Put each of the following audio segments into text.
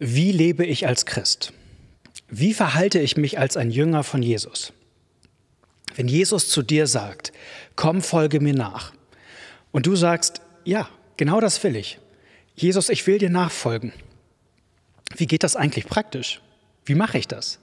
Wie lebe ich als Christ? Wie verhalte ich mich als ein Jünger von Jesus? Wenn Jesus zu dir sagt, komm, folge mir nach, und du sagst, ja, genau das will ich. Jesus, ich will dir nachfolgen. Wie geht das eigentlich praktisch? Wie mache ich das?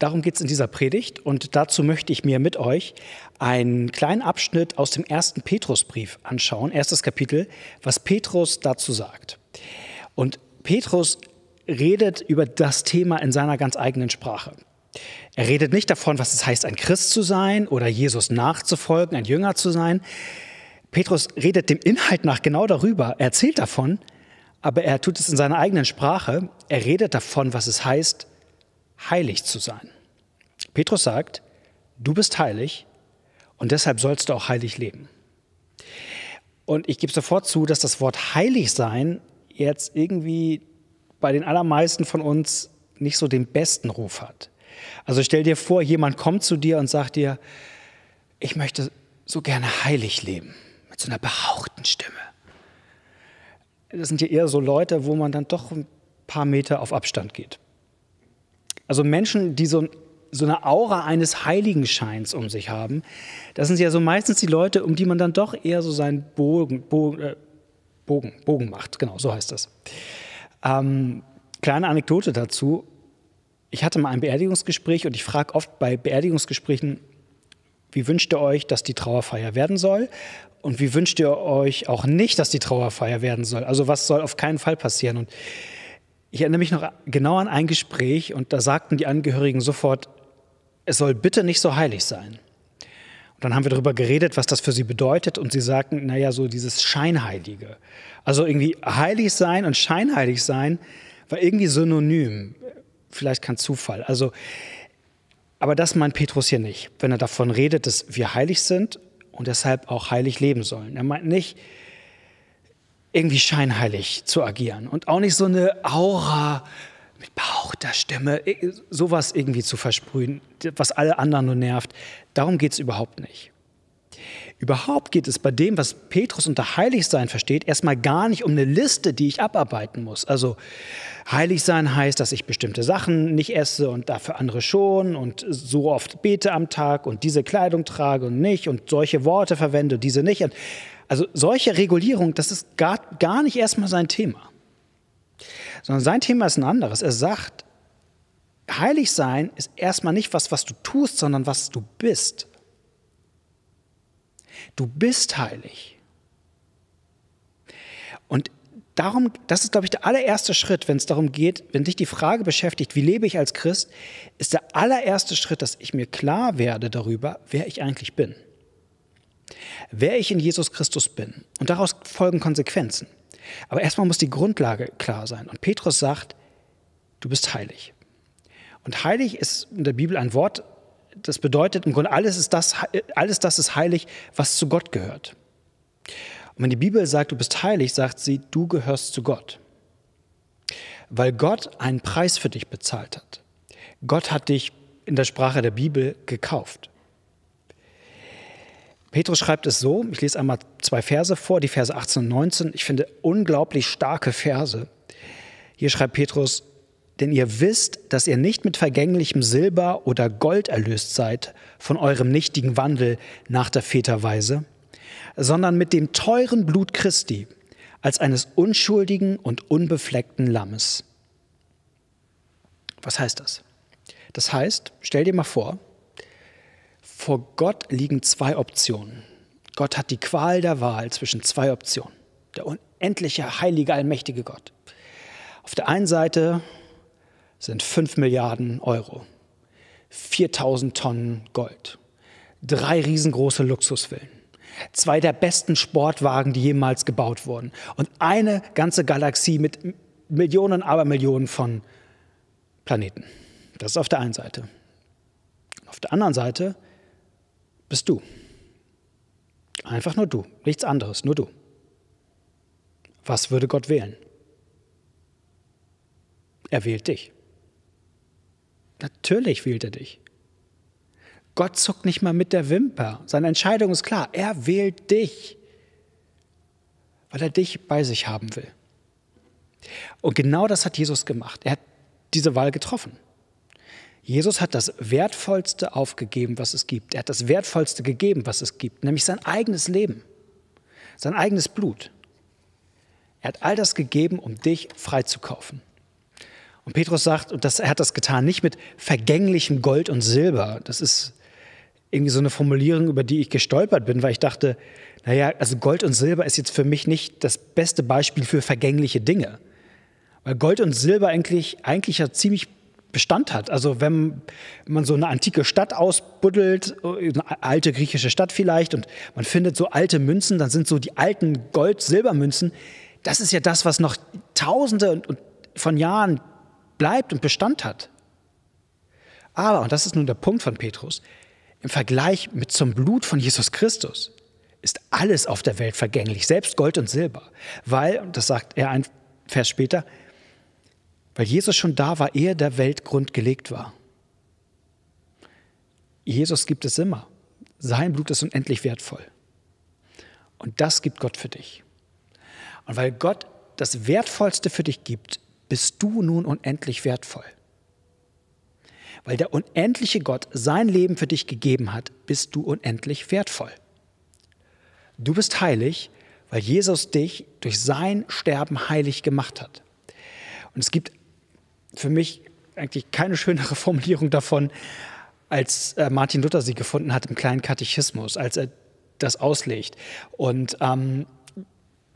Darum geht es in dieser Predigt und dazu möchte ich mir mit euch einen kleinen Abschnitt aus dem ersten Petrusbrief anschauen, erstes Kapitel, was Petrus dazu sagt. Und Petrus redet über das Thema in seiner ganz eigenen Sprache. Er redet nicht davon, was es heißt, ein Christ zu sein oder Jesus nachzufolgen, ein Jünger zu sein. Petrus redet dem Inhalt nach genau darüber, er erzählt davon, aber er tut es in seiner eigenen Sprache. Er redet davon, was es heißt, heilig zu sein. Petrus sagt, du bist heilig und deshalb sollst du auch heilig leben. Und ich gebe sofort zu, dass das Wort heilig sein jetzt irgendwie bei den allermeisten von uns nicht so den besten Ruf hat. Also stell dir vor, jemand kommt zu dir und sagt dir, ich möchte so gerne heilig leben, mit so einer behauchten Stimme. Das sind ja eher so Leute, wo man dann doch ein paar Meter auf Abstand geht. Also Menschen, die so, so eine Aura eines Heiligenscheins um sich haben, das sind ja so meistens die Leute, um die man dann doch eher so seinen Bogen, Bogen, äh, Bogen, Bogen macht. Genau, so heißt das. Ähm, kleine Anekdote dazu. Ich hatte mal ein Beerdigungsgespräch und ich frage oft bei Beerdigungsgesprächen, wie wünscht ihr euch, dass die Trauerfeier werden soll? Und wie wünscht ihr euch auch nicht, dass die Trauerfeier werden soll? Also was soll auf keinen Fall passieren? Und ich erinnere mich noch genau an ein Gespräch und da sagten die Angehörigen sofort, es soll bitte nicht so heilig sein dann haben wir darüber geredet, was das für sie bedeutet. Und sie sagten, naja, so dieses Scheinheilige. Also irgendwie heilig sein und scheinheilig sein war irgendwie synonym. Vielleicht kein Zufall. Also, aber das meint Petrus hier nicht, wenn er davon redet, dass wir heilig sind und deshalb auch heilig leben sollen. Er meint nicht, irgendwie scheinheilig zu agieren und auch nicht so eine Aura mit bauchter Stimme sowas irgendwie zu versprühen, was alle anderen nur nervt. Darum geht es überhaupt nicht. Überhaupt geht es bei dem, was Petrus unter Heiligsein versteht, erstmal gar nicht um eine Liste, die ich abarbeiten muss. Also Heiligsein heißt, dass ich bestimmte Sachen nicht esse und dafür andere schon und so oft bete am Tag und diese Kleidung trage und nicht und solche Worte verwende und diese nicht. Also solche Regulierung, das ist gar, gar nicht erstmal sein Thema. Sondern sein Thema ist ein anderes. Er sagt, heilig sein ist erstmal nicht was, was du tust, sondern was du bist. Du bist heilig. Und darum, das ist, glaube ich, der allererste Schritt, wenn es darum geht, wenn dich die Frage beschäftigt, wie lebe ich als Christ, ist der allererste Schritt, dass ich mir klar werde darüber, wer ich eigentlich bin. Wer ich in Jesus Christus bin. Und daraus folgen Konsequenzen. Aber erstmal muss die Grundlage klar sein. Und Petrus sagt, du bist heilig. Und heilig ist in der Bibel ein Wort, das bedeutet im Grunde, alles, ist das, alles das ist heilig, was zu Gott gehört. Und wenn die Bibel sagt, du bist heilig, sagt sie, du gehörst zu Gott. Weil Gott einen Preis für dich bezahlt hat. Gott hat dich in der Sprache der Bibel gekauft. Petrus schreibt es so, ich lese einmal zwei Verse vor, die Verse 18 und 19. Ich finde unglaublich starke Verse. Hier schreibt Petrus, denn ihr wisst, dass ihr nicht mit vergänglichem Silber oder Gold erlöst seid von eurem nichtigen Wandel nach der Väterweise, sondern mit dem teuren Blut Christi als eines unschuldigen und unbefleckten Lammes. Was heißt das? Das heißt, stell dir mal vor, vor Gott liegen zwei Optionen. Gott hat die Qual der Wahl zwischen zwei Optionen. Der unendliche, heilige, allmächtige Gott. Auf der einen Seite sind 5 Milliarden Euro, 4000 Tonnen Gold, drei riesengroße Luxusvillen, zwei der besten Sportwagen, die jemals gebaut wurden und eine ganze Galaxie mit Millionen, Abermillionen von Planeten. Das ist auf der einen Seite. Auf der anderen Seite bist du. Einfach nur du, nichts anderes, nur du. Was würde Gott wählen? Er wählt dich. Natürlich wählt er dich. Gott zuckt nicht mal mit der Wimper. Seine Entscheidung ist klar. Er wählt dich, weil er dich bei sich haben will. Und genau das hat Jesus gemacht. Er hat diese Wahl getroffen. Jesus hat das Wertvollste aufgegeben, was es gibt. Er hat das Wertvollste gegeben, was es gibt, nämlich sein eigenes Leben, sein eigenes Blut. Er hat all das gegeben, um dich freizukaufen. Und Petrus sagt, und das, er hat das getan, nicht mit vergänglichem Gold und Silber. Das ist irgendwie so eine Formulierung, über die ich gestolpert bin, weil ich dachte, naja, also Gold und Silber ist jetzt für mich nicht das beste Beispiel für vergängliche Dinge. Weil Gold und Silber eigentlich, eigentlich ja ziemlich Bestand hat. Also wenn man so eine antike Stadt ausbuddelt, eine alte griechische Stadt vielleicht, und man findet so alte Münzen, dann sind so die alten Gold-Silbermünzen, das ist ja das, was noch Tausende von Jahren bleibt und Bestand hat. Aber, und das ist nun der Punkt von Petrus, im Vergleich mit zum Blut von Jesus Christus ist alles auf der Welt vergänglich, selbst Gold und Silber, weil, und das sagt er ein Vers später, weil Jesus schon da war, ehe der Weltgrund gelegt war. Jesus gibt es immer. Sein Blut ist unendlich wertvoll. Und das gibt Gott für dich. Und weil Gott das Wertvollste für dich gibt, bist du nun unendlich wertvoll. Weil der unendliche Gott sein Leben für dich gegeben hat, bist du unendlich wertvoll. Du bist heilig, weil Jesus dich durch sein Sterben heilig gemacht hat. Und es gibt für mich eigentlich keine schönere Formulierung davon, als äh, Martin Luther sie gefunden hat im kleinen Katechismus, als er das auslegt. Und ähm,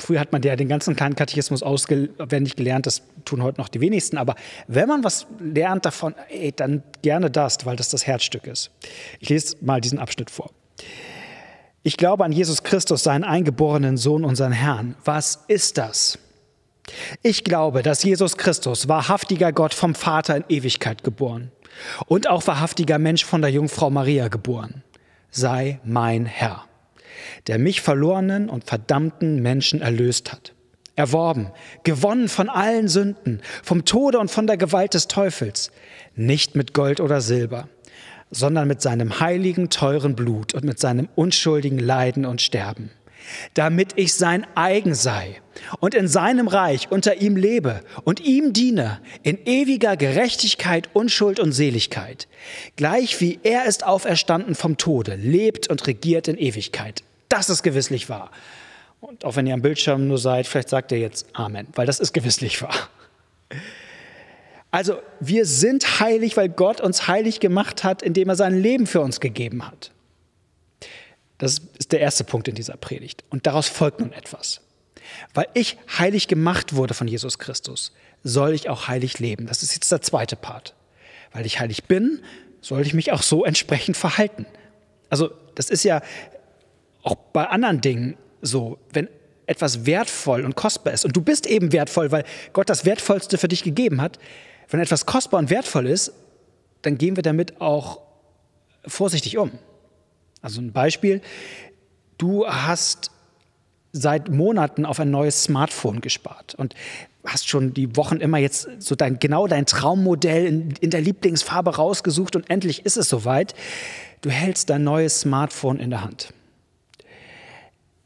früher hat man ja den ganzen kleinen Katechismus auswendig gelernt, das tun heute noch die wenigsten, aber wenn man was lernt davon, ey, dann gerne das, weil das das Herzstück ist. Ich lese mal diesen Abschnitt vor. Ich glaube an Jesus Christus, seinen eingeborenen Sohn, unseren Herrn. Was ist das? Ich glaube, dass Jesus Christus, wahrhaftiger Gott vom Vater in Ewigkeit geboren und auch wahrhaftiger Mensch von der Jungfrau Maria geboren, sei mein Herr, der mich verlorenen und verdammten Menschen erlöst hat, erworben, gewonnen von allen Sünden, vom Tode und von der Gewalt des Teufels, nicht mit Gold oder Silber, sondern mit seinem heiligen, teuren Blut und mit seinem unschuldigen Leiden und Sterben damit ich sein eigen sei und in seinem Reich unter ihm lebe und ihm diene in ewiger Gerechtigkeit, Unschuld und Seligkeit, gleich wie er ist auferstanden vom Tode, lebt und regiert in Ewigkeit. Das ist gewisslich wahr. Und auch wenn ihr am Bildschirm nur seid, vielleicht sagt ihr jetzt Amen, weil das ist gewisslich wahr. Also wir sind heilig, weil Gott uns heilig gemacht hat, indem er sein Leben für uns gegeben hat. Das ist der erste Punkt in dieser Predigt. Und daraus folgt nun etwas. Weil ich heilig gemacht wurde von Jesus Christus, soll ich auch heilig leben. Das ist jetzt der zweite Part. Weil ich heilig bin, soll ich mich auch so entsprechend verhalten. Also das ist ja auch bei anderen Dingen so, wenn etwas wertvoll und kostbar ist, und du bist eben wertvoll, weil Gott das Wertvollste für dich gegeben hat, wenn etwas kostbar und wertvoll ist, dann gehen wir damit auch vorsichtig um. Also ein Beispiel, du hast seit Monaten auf ein neues Smartphone gespart und hast schon die Wochen immer jetzt so dein, genau dein Traummodell in, in der Lieblingsfarbe rausgesucht und endlich ist es soweit. Du hältst dein neues Smartphone in der Hand.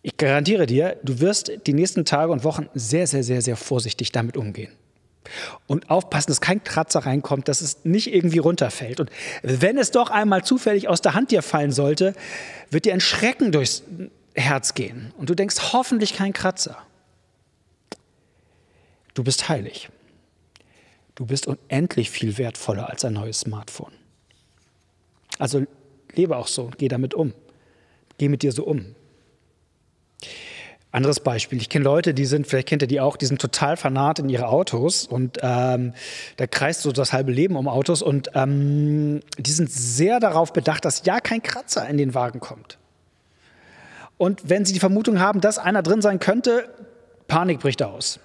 Ich garantiere dir, du wirst die nächsten Tage und Wochen sehr, sehr, sehr, sehr vorsichtig damit umgehen. Und aufpassen, dass kein Kratzer reinkommt, dass es nicht irgendwie runterfällt. Und wenn es doch einmal zufällig aus der Hand dir fallen sollte, wird dir ein Schrecken durchs Herz gehen. Und du denkst, hoffentlich kein Kratzer. Du bist heilig. Du bist unendlich viel wertvoller als ein neues Smartphone. Also lebe auch so geh damit um. Geh mit dir so um. Anderes Beispiel. Ich kenne Leute, die sind, vielleicht kennt ihr die auch, die sind total fanat in ihre Autos und ähm, da kreist so das halbe Leben um Autos und ähm, die sind sehr darauf bedacht, dass ja kein Kratzer in den Wagen kommt. Und wenn sie die Vermutung haben, dass einer drin sein könnte, Panik bricht aus.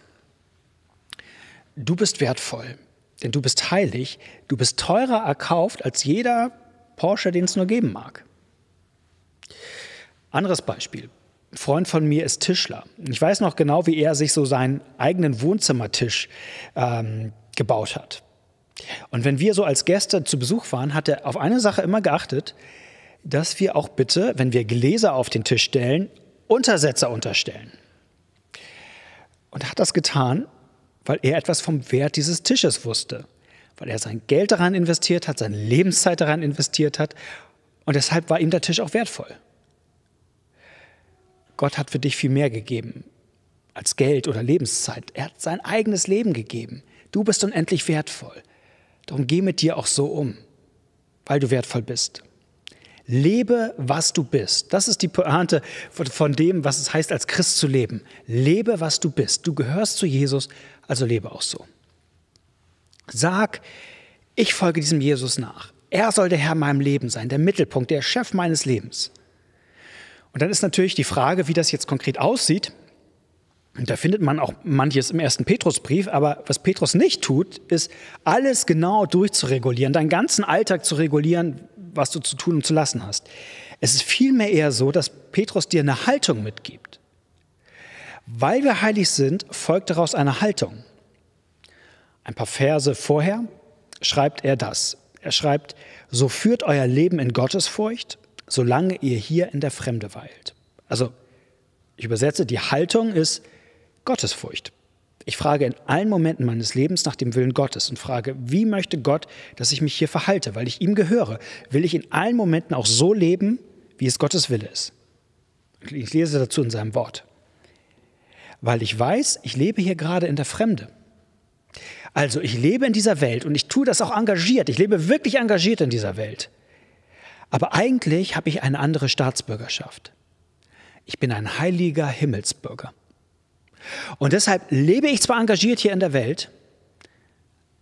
Du bist wertvoll, denn du bist heilig, du bist teurer erkauft als jeder Porsche, den es nur geben mag. Anderes Beispiel. Ein Freund von mir ist Tischler. Ich weiß noch genau, wie er sich so seinen eigenen Wohnzimmertisch ähm, gebaut hat. Und wenn wir so als Gäste zu Besuch waren, hat er auf eine Sache immer geachtet, dass wir auch bitte, wenn wir Gläser auf den Tisch stellen, Untersetzer unterstellen. Und hat das getan, weil er etwas vom Wert dieses Tisches wusste, weil er sein Geld daran investiert hat, seine Lebenszeit daran investiert hat und deshalb war ihm der Tisch auch wertvoll. Gott hat für dich viel mehr gegeben als Geld oder Lebenszeit. Er hat sein eigenes Leben gegeben. Du bist unendlich wertvoll. Darum geh mit dir auch so um, weil du wertvoll bist. Lebe, was du bist. Das ist die Pointe von dem, was es heißt, als Christ zu leben. Lebe, was du bist. Du gehörst zu Jesus, also lebe auch so. Sag, ich folge diesem Jesus nach. Er soll der Herr meinem Leben sein, der Mittelpunkt, der Chef meines Lebens. Und dann ist natürlich die Frage, wie das jetzt konkret aussieht. Und da findet man auch manches im ersten Petrusbrief, aber was Petrus nicht tut, ist, alles genau durchzuregulieren, deinen ganzen Alltag zu regulieren, was du zu tun und zu lassen hast. Es ist vielmehr eher so, dass Petrus dir eine Haltung mitgibt. Weil wir heilig sind, folgt daraus eine Haltung. Ein paar Verse vorher schreibt er das. Er schreibt, so führt euer Leben in Gottesfurcht solange ihr hier in der Fremde weilt. Also, ich übersetze, die Haltung ist Gottesfurcht. Ich frage in allen Momenten meines Lebens nach dem Willen Gottes und frage, wie möchte Gott, dass ich mich hier verhalte, weil ich ihm gehöre? Will ich in allen Momenten auch so leben, wie es Gottes Wille ist? Ich lese dazu in seinem Wort. Weil ich weiß, ich lebe hier gerade in der Fremde. Also ich lebe in dieser Welt und ich tue das auch engagiert. Ich lebe wirklich engagiert in dieser Welt. Aber eigentlich habe ich eine andere Staatsbürgerschaft. Ich bin ein heiliger Himmelsbürger. Und deshalb lebe ich zwar engagiert hier in der Welt,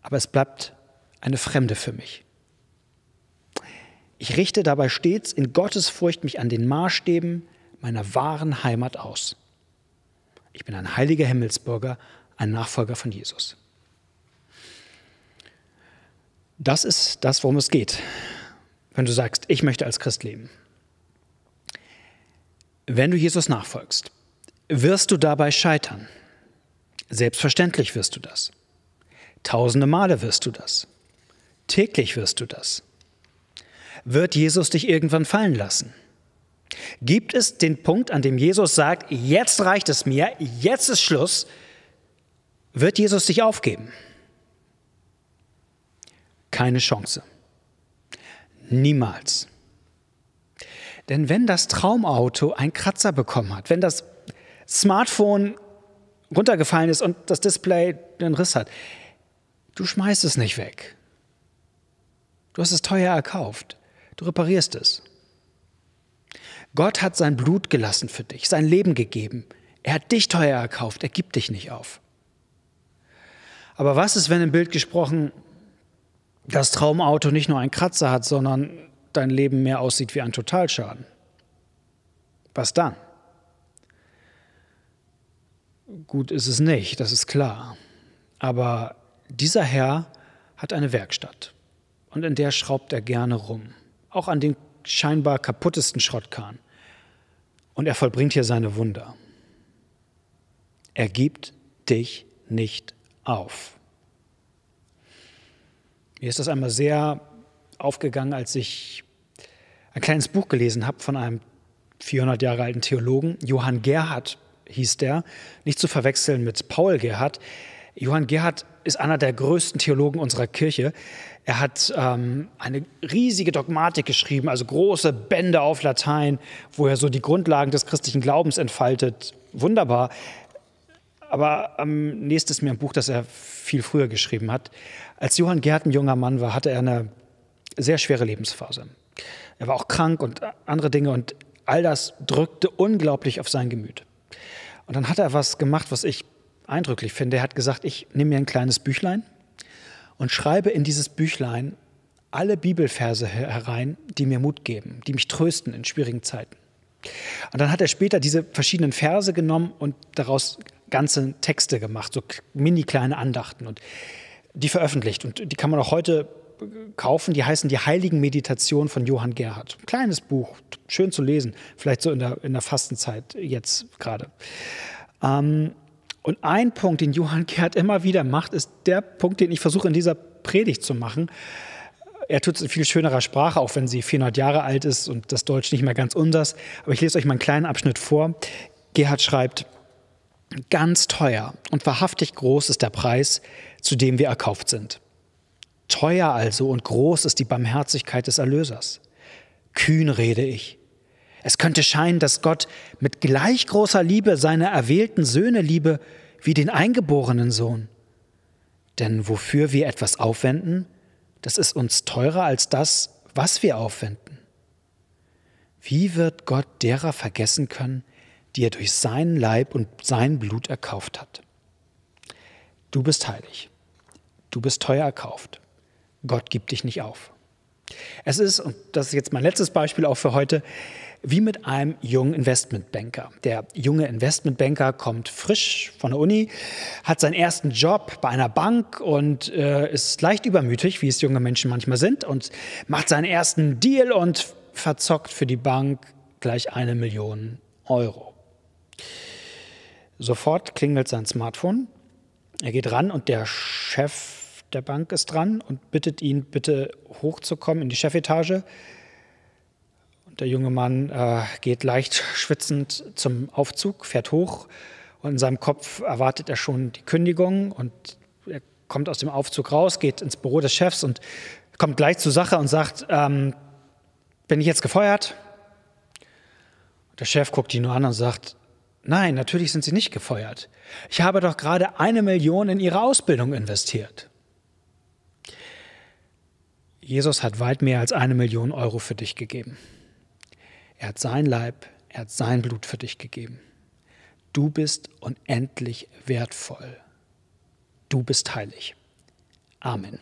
aber es bleibt eine Fremde für mich. Ich richte dabei stets in Gottesfurcht mich an den Maßstäben meiner wahren Heimat aus. Ich bin ein heiliger Himmelsbürger, ein Nachfolger von Jesus. Das ist das, worum es geht wenn du sagst, ich möchte als Christ leben. Wenn du Jesus nachfolgst, wirst du dabei scheitern. Selbstverständlich wirst du das. Tausende Male wirst du das. Täglich wirst du das. Wird Jesus dich irgendwann fallen lassen? Gibt es den Punkt, an dem Jesus sagt, jetzt reicht es mir, jetzt ist Schluss? Wird Jesus dich aufgeben? Keine Chance. Niemals. Denn wenn das Traumauto einen Kratzer bekommen hat, wenn das Smartphone runtergefallen ist und das Display einen Riss hat, du schmeißt es nicht weg. Du hast es teuer erkauft. Du reparierst es. Gott hat sein Blut gelassen für dich, sein Leben gegeben. Er hat dich teuer erkauft. Er gibt dich nicht auf. Aber was ist, wenn im Bild gesprochen das Traumauto nicht nur einen Kratzer hat, sondern dein Leben mehr aussieht wie ein Totalschaden. Was dann? Gut ist es nicht, das ist klar. Aber dieser Herr hat eine Werkstatt und in der schraubt er gerne rum, auch an den scheinbar kaputtesten Schrottkahn. Und er vollbringt hier seine Wunder. Er gibt dich nicht auf. Mir ist das einmal sehr aufgegangen, als ich ein kleines Buch gelesen habe von einem 400 Jahre alten Theologen. Johann Gerhard hieß der, nicht zu verwechseln mit Paul Gerhard. Johann Gerhard ist einer der größten Theologen unserer Kirche. Er hat ähm, eine riesige Dogmatik geschrieben, also große Bände auf Latein, wo er so die Grundlagen des christlichen Glaubens entfaltet. Wunderbar. Aber am ähm, nächsten ist mir ein Buch, das er viel früher geschrieben hat. Als Johann Gerd ein junger Mann war, hatte er eine sehr schwere Lebensphase. Er war auch krank und andere Dinge und all das drückte unglaublich auf sein Gemüt. Und dann hat er was gemacht, was ich eindrücklich finde. Er hat gesagt, ich nehme mir ein kleines Büchlein und schreibe in dieses Büchlein alle Bibelverse herein, die mir Mut geben, die mich trösten in schwierigen Zeiten. Und dann hat er später diese verschiedenen Verse genommen und daraus ganze Texte gemacht, so mini kleine Andachten und die veröffentlicht. Und die kann man auch heute kaufen. Die heißen die Heiligen Meditationen von Johann Gerhard. Kleines Buch, schön zu lesen, vielleicht so in der, in der Fastenzeit jetzt gerade. Ähm, und ein Punkt, den Johann Gerhard immer wieder macht, ist der Punkt, den ich versuche in dieser Predigt zu machen. Er tut es in viel schönerer Sprache, auch wenn sie 400 Jahre alt ist und das Deutsch nicht mehr ganz unsers. Aber ich lese euch mal einen kleinen Abschnitt vor. Gerhard schreibt, ganz teuer und wahrhaftig groß ist der Preis, zu dem wir erkauft sind. Teuer also und groß ist die Barmherzigkeit des Erlösers. Kühn rede ich. Es könnte scheinen, dass Gott mit gleich großer Liebe seine erwählten Söhne liebe wie den eingeborenen Sohn. Denn wofür wir etwas aufwenden, das ist uns teurer als das, was wir aufwenden. Wie wird Gott derer vergessen können, die er durch seinen Leib und sein Blut erkauft hat? Du bist heilig. Du bist teuer erkauft. Gott gibt dich nicht auf. Es ist, und das ist jetzt mein letztes Beispiel auch für heute, wie mit einem jungen Investmentbanker. Der junge Investmentbanker kommt frisch von der Uni, hat seinen ersten Job bei einer Bank und äh, ist leicht übermütig, wie es junge Menschen manchmal sind, und macht seinen ersten Deal und verzockt für die Bank gleich eine Million Euro. Sofort klingelt sein Smartphone. Er geht ran und der Chef der Bank ist dran und bittet ihn bitte hochzukommen in die Chefetage. Der junge Mann äh, geht leicht schwitzend zum Aufzug, fährt hoch und in seinem Kopf erwartet er schon die Kündigung und er kommt aus dem Aufzug raus, geht ins Büro des Chefs und kommt gleich zur Sache und sagt, ähm, bin ich jetzt gefeuert? Der Chef guckt ihn nur an und sagt, nein, natürlich sind Sie nicht gefeuert. Ich habe doch gerade eine Million in Ihre Ausbildung investiert. Jesus hat weit mehr als eine Million Euro für dich gegeben. Er hat sein Leib, er hat sein Blut für dich gegeben. Du bist unendlich wertvoll. Du bist heilig. Amen.